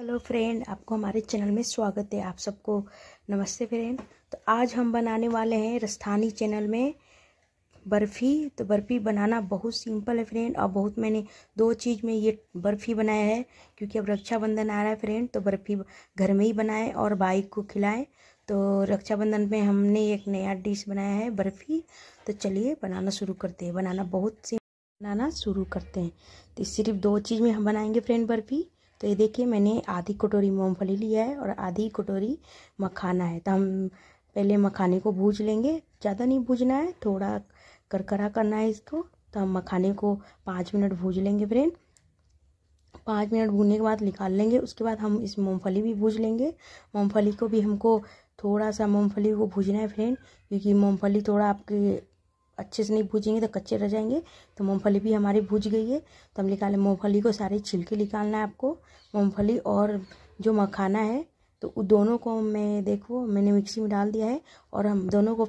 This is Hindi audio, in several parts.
हेलो फ्रेंड आपको हमारे चैनल में स्वागत है आप सबको नमस्ते फ्रेंड तो आज हम बनाने वाले हैं रस्थानी चैनल में बर्फ़ी तो बर्फ़ी बनाना बहुत सिंपल है फ्रेंड और बहुत मैंने दो चीज़ में ये बर्फ़ी बनाया है क्योंकि अब रक्षाबंधन आ रहा है फ्रेंड तो बर्फ़ी घर में ही बनाएं और भाई को खिलाएं तो रक्षाबंधन में हमने एक नया डिश बनाया है बर्फ़ी तो चलिए बनाना शुरू करते हैं बनाना बहुत सिंपल बनाना शुरू करते हैं तो सिर्फ दो चीज़ में हम बनाएँगे फ्रेंड बर्फ़ी तो ये देखिए मैंने आधी कटोरी मूँगफली लिया है और आधी कटोरी मखाना है तो हम पहले मखाने को भूज लेंगे ज़्यादा नहीं भूजना है थोड़ा करकरा करना है इसको तो हम मखाने को पाँच मिनट भूज लेंगे फ्रेंड पाँच मिनट भूनने के बाद निकाल लेंगे उसके बाद हम इस मूँगफली भी भूज लेंगे मूँगफली को भी हमको थोड़ा सा मूँगफली को भूजना है फ्रेंड क्योंकि मूँगफली थोड़ा आपके अच्छे से नहीं भूजेंगे तो कच्चे रह जाएंगे तो मूँगफली भी हमारी भूज गई है तो हम निकाले मूँगफली को सारे छिलके निकालना है आपको मूँगफली और जो मखाना है तो दोनों को मैं देखो मैंने मिक्सी में डाल दिया है और हम दोनों को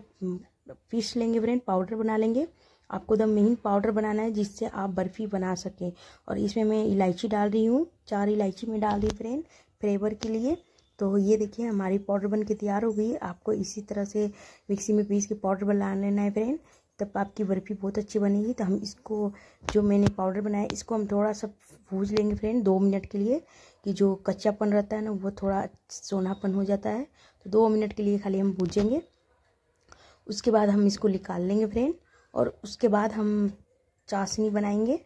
पीस लेंगे फ्रेंड पाउडर बना लेंगे आपको एकदम महीन पाउडर बनाना है जिससे आप बर्फ़ी बना सकें और इसमें मैं इलायची डाल रही हूँ चार इलायची में डाल रही फ्रेंड फ्लेवर के लिए तो ये देखिए हमारी पाउडर बन के तैयार हो गई आपको इसी तरह से मिक्सी में पीस के पाउडर बना लेना है फ्रेंड तब आपकी बर्फ़ी बहुत अच्छी बनेगी तो हम इसको जो मैंने पाउडर बनाया इसको हम थोड़ा सा भूज लेंगे फ्रेंड दो मिनट के लिए कि जो कच्चापन रहता है ना वो थोड़ा सोनापन हो जाता है तो दो मिनट के लिए खाली हम भूजेंगे उसके बाद हम इसको निकाल लेंगे फ्रेंड और उसके बाद हम चाशनी बनाएंगे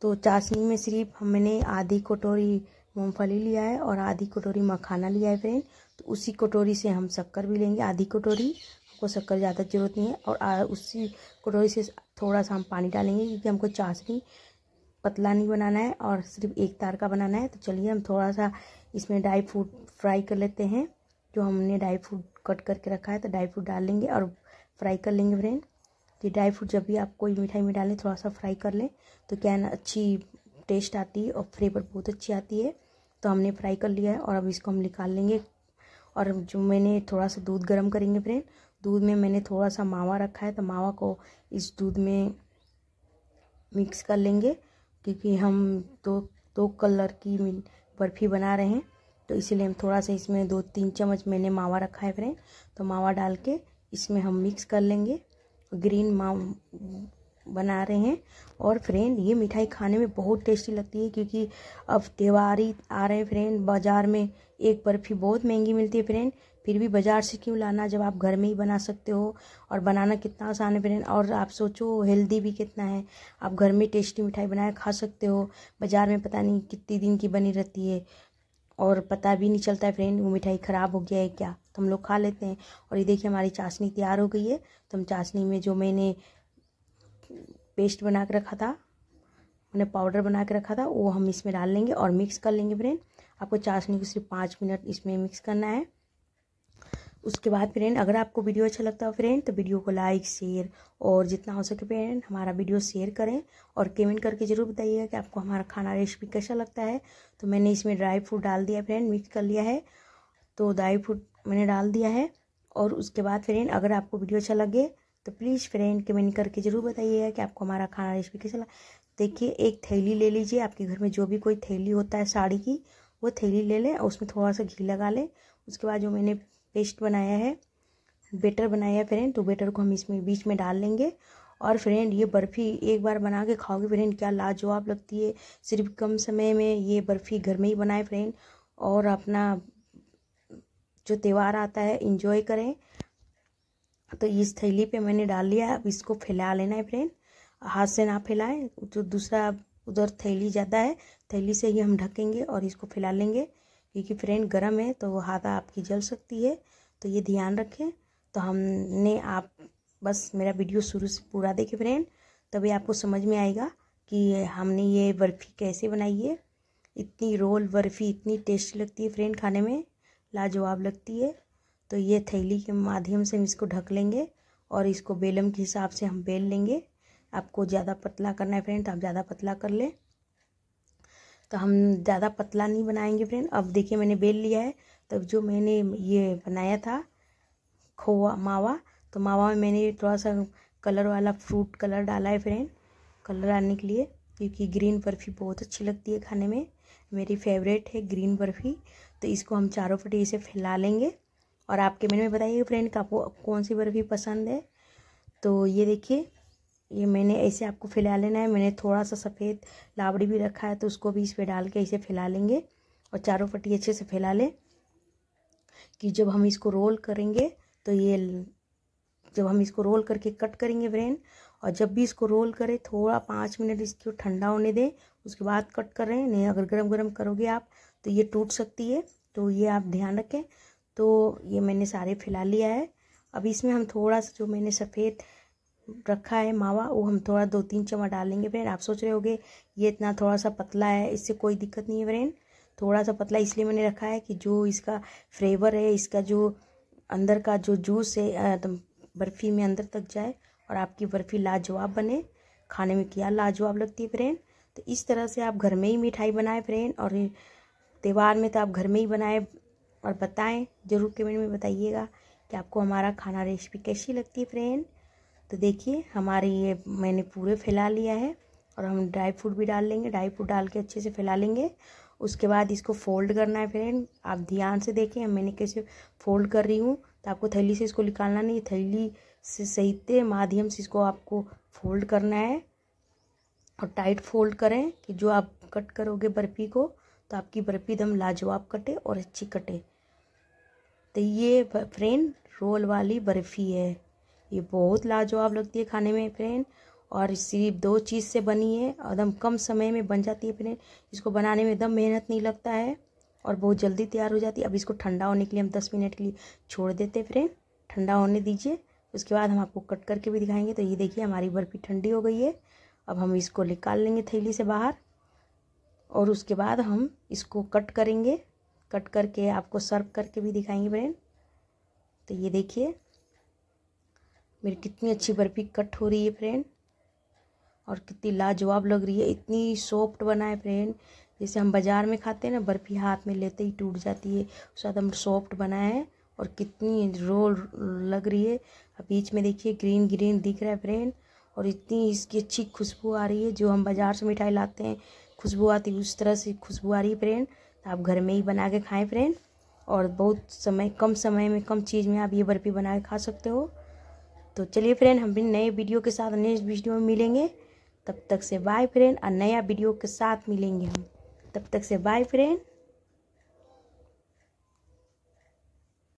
तो चाशनी में सिर्फ हम मैंने आधी कटोरी मूँगफली लिया है और आधी कटोरी मखाना लिया है फ्रेंड तो उसी कटोरी से हम शक्कर भी लेंगे आधी कटोरी को शक्कर ज़्यादा ज़रूरत नहीं है और उसी कटोरी से थोड़ा सा हम पानी डालेंगे क्योंकि हमको चाशनी पतला नहीं बनाना है और सिर्फ एक तार का बनाना है तो चलिए हम थोड़ा सा इसमें ड्राई फ्रूट फ्राई कर लेते हैं जो हमने ड्राई फ्रूट कट करके रखा है तो ड्राई फ्रूट डाल लेंगे और फ्राई कर लेंगे फ्रेंड कि ड्राई फ्रूट जब भी आप कोई मिठाई में डालें थोड़ा सा फ्राई कर लें तो क्या है ना अच्छी टेस्ट आती है और फ्लेवर बहुत अच्छी आती है तो हमने फ्राई कर लिया है और अब इसको हम निकाल लेंगे और जो मैंने थोड़ा सा दूध गर्म करेंगे फ्रेंड दूध में मैंने थोड़ा सा मावा रखा है तो मावा को इस दूध में मिक्स कर लेंगे क्योंकि हम दो दो कलर की बर्फ़ी बना रहे हैं तो इसीलिए हम थोड़ा सा इसमें दो तीन चम्मच मैंने मावा रखा है फ्रेंड तो मावा डाल के इसमें हम मिक्स कर लेंगे ग्रीन माव बना रहे हैं और फ्रेंड ये मिठाई खाने में बहुत टेस्टी लगती है क्योंकि अब त्योहारी आ रहे हैं फ्रेंड बाज़ार में एक बर्फ़ी बहुत महंगी मिलती है फ्रेंड फिर भी बाज़ार से क्यों लाना जब आप घर में ही बना सकते हो और बनाना कितना आसान है बहन और आप सोचो हेल्दी भी कितना है आप घर में टेस्टी मिठाई बनाए खा सकते हो बाज़ार में पता नहीं कितनी दिन की बनी रहती है और पता भी नहीं चलता है फ्रेंड वो मिठाई ख़राब हो गया है क्या तो हम लोग खा लेते हैं और ये देखिए हमारी चाशनी तैयार हो गई है तो हम चाशनी में जो मैंने पेस्ट बना के रखा था मैंने पाउडर बना के रखा था वो हम इसमें डाल लेंगे और मिक्स कर लेंगे फ्रेंड आपको चाशनी को सिर्फ पाँच मिनट इसमें मिक्स करना है उसके बाद फ्रेंड अगर आपको वीडियो अच्छा लगता हो फ्रेंड तो वीडियो को लाइक शेयर और जितना हो सके फ्रेंड हमारा वीडियो शेयर करें और कमेंट करके ज़रूर बताइएगा कि आपको हमारा खाना रेसिपी कैसा लगता है तो मैंने इसमें ड्राई फ्रूट डाल दिया फ्रेंड मिक्स कर लिया है तो ड्राई फ्रूट मैंने डाल दिया है और उसके बाद फ्रेंड अगर आपको वीडियो अच्छा लगे तो प्लीज़ फ्रेंड कमेंट करके ज़रूर बताइएगा कि आपको हमारा खाना रेसिपी कैसा लगा देखिए एक थैली ले लीजिए आपके घर में जो भी कोई थैली होता है साड़ी की वो थैली ले लें और उसमें थोड़ा सा घी लगा लें उसके बाद जो मैंने पेस्ट बनाया है बेटर बनाया है फ्रेंड तो बेटर को हम इसमें बीच में डाल लेंगे और फ्रेंड ये बर्फ़ी एक बार बना के खाओगे फ्रेंड क्या लाजवाब लगती है सिर्फ कम समय में ये बर्फ़ी घर में ही बनाए फ्रेंड और अपना जो त्यौहार आता है इंजॉय करें तो इस थैली पे मैंने डाल लिया अब इसको फैला लेना है फ्रेंड हाथ से ना फैलाएं जो दूसरा उधर थैली ज़्यादा है थैली से ही हम ढकेंगे और इसको फैला लेंगे क्योंकि फ्रेंड गर्म है तो वो हाथा आपकी जल सकती है तो ये ध्यान रखें तो हमने आप बस मेरा वीडियो शुरू से पूरा देखें फ्रेंड तभी आपको समझ में आएगा कि हमने ये बर्फ़ी कैसे बनाई है इतनी रोल बर्फ़ी इतनी टेस्टी लगती है फ्रेंड खाने में लाजवाब लगती है तो ये थैली के माध्यम से हम इसको ढक लेंगे और इसको बेलम के हिसाब से हम बेल लेंगे आपको ज़्यादा पतला करना है फ्रेंड तो आप ज़्यादा पतला कर लें तो हम ज़्यादा पतला नहीं बनाएंगे फ्रेंड अब देखिए मैंने बेल लिया है तब जो मैंने ये बनाया था खोआ मावा तो मावा में मैंने थोड़ा सा कलर वाला फ्रूट कलर डाला है फ्रेंड कलर आने के लिए क्योंकि ग्रीन बर्फ़ी बहुत अच्छी लगती है खाने में मेरी फेवरेट है ग्रीन बर्फ़ी तो इसको हम चारों पटी इसे फैला लेंगे और आपके मन में बताइए फ्रेंड आपको कौन सी बर्फ़ी पसंद है तो ये देखिए ये मैंने ऐसे आपको फैला लेना है मैंने थोड़ा सा सफ़ेद लावड़ी भी रखा है तो उसको भी इस पर डाल के ऐसे फैला लेंगे और चारों पट्टी अच्छे से फैला लें कि जब हम इसको रोल करेंगे तो ये जब हम इसको रोल करके कट करेंगे ब्रेन और जब भी इसको रोल करें थोड़ा पाँच मिनट इसको ठंडा होने दें उसके बाद कट कर रहे हैं नहीं अगर गर्म गर्म करोगे आप तो ये टूट सकती है तो ये आप ध्यान रखें तो ये मैंने सारे फैला लिया है अब इसमें हम थोड़ा सा जो मैंने सफ़ेद रखा है मावा वो हम थोड़ा दो तीन चम्मच डालेंगे फिर आप सोच रहे होगे ये इतना थोड़ा सा पतला है इससे कोई दिक्कत नहीं है फ्रेंड थोड़ा सा पतला इसलिए मैंने रखा है कि जो इसका फ्लेवर है इसका जो अंदर का जो जूस है तो बर्फ़ी में अंदर तक जाए और आपकी बर्फ़ी लाजवाब बने खाने में क्या लाजवाब लगती है फ्रेंड तो इस तरह से आप घर में ही मिठाई बनाएं फ्रेंड और त्यौहार में तो आप घर में ही बनाएं और बताएं ज़रूर कमेंट में बताइएगा कि आपको हमारा खाना रेसिपी कैसी लगती है फ्रेंड तो देखिए हमारे ये मैंने पूरे फैला लिया है और हम ड्राई फ्रूट भी डाल लेंगे ड्राई फ्रूट डाल के अच्छे से फैला लेंगे उसके बाद इसको फोल्ड करना है फ्रेंड आप ध्यान से देखें मैंने कैसे फोल्ड कर रही हूँ तो आपको थैली से इसको निकालना नहीं थैली से सहित माध्यम से इसको आपको फोल्ड करना है और टाइट फोल्ड करें कि जो आप कट करोगे बर्फ़ी को तो आपकी बर्फ़ी एकदम लाजवाब कटे और अच्छी कटे तो ये फ्रेंड रोल वाली बर्फ़ी है ये बहुत लाजवाब लगती है खाने में फ्रेंड और सिर्फ दो चीज़ से बनी है एकदम कम समय में बन जाती है फ्रेंड इसको बनाने में एकदम मेहनत नहीं लगता है और बहुत जल्दी तैयार हो जाती है अब इसको ठंडा होने के लिए हम दस मिनट के लिए छोड़ देते फ्रेंड ठंडा होने दीजिए उसके बाद हम आपको कट करके भी दिखाएंगे तो ये देखिए हमारी बर्फ़ी ठंडी हो गई है अब हम इसको निकाल लेंगे थैली से बाहर और उसके बाद हम इसको कट करेंगे कट करके आपको सर्व करके भी दिखाएंगे फ्रेंड तो ये देखिए मेरी कितनी अच्छी बर्फ़ी कट हो रही है फ्रेंड और कितनी लाजवाब लग रही है इतनी सॉफ्ट बना है फ्रेंड जैसे हम बाज़ार में खाते हैं ना बर्फ़ी हाथ में लेते ही टूट जाती है उसके बाद हम सॉफ्ट बनाए है और कितनी रोल लग रही है अब बीच में देखिए ग्रीन ग्रीन दिख रहा है फ्रेंड और इतनी इसकी अच्छी खुशबू आ रही है जो हम बाज़ार से मिठाई लाते हैं खुशबू आती है उस तरह से खुशबू आ रही है फ्रेंड तो आप घर में ही बना के खाएँ फ्रेंड और बहुत समय कम समय में कम चीज़ में आप ये बर्फ़ी बना के खा सकते हो तो चलिए फ्रेंड हम भी नए वीडियो के साथ नेक्स्ट वीडियो में मिलेंगे तब तक से बाय फ्रेंड और नया वीडियो के साथ मिलेंगे हम तब तक से बाय फ्रेंड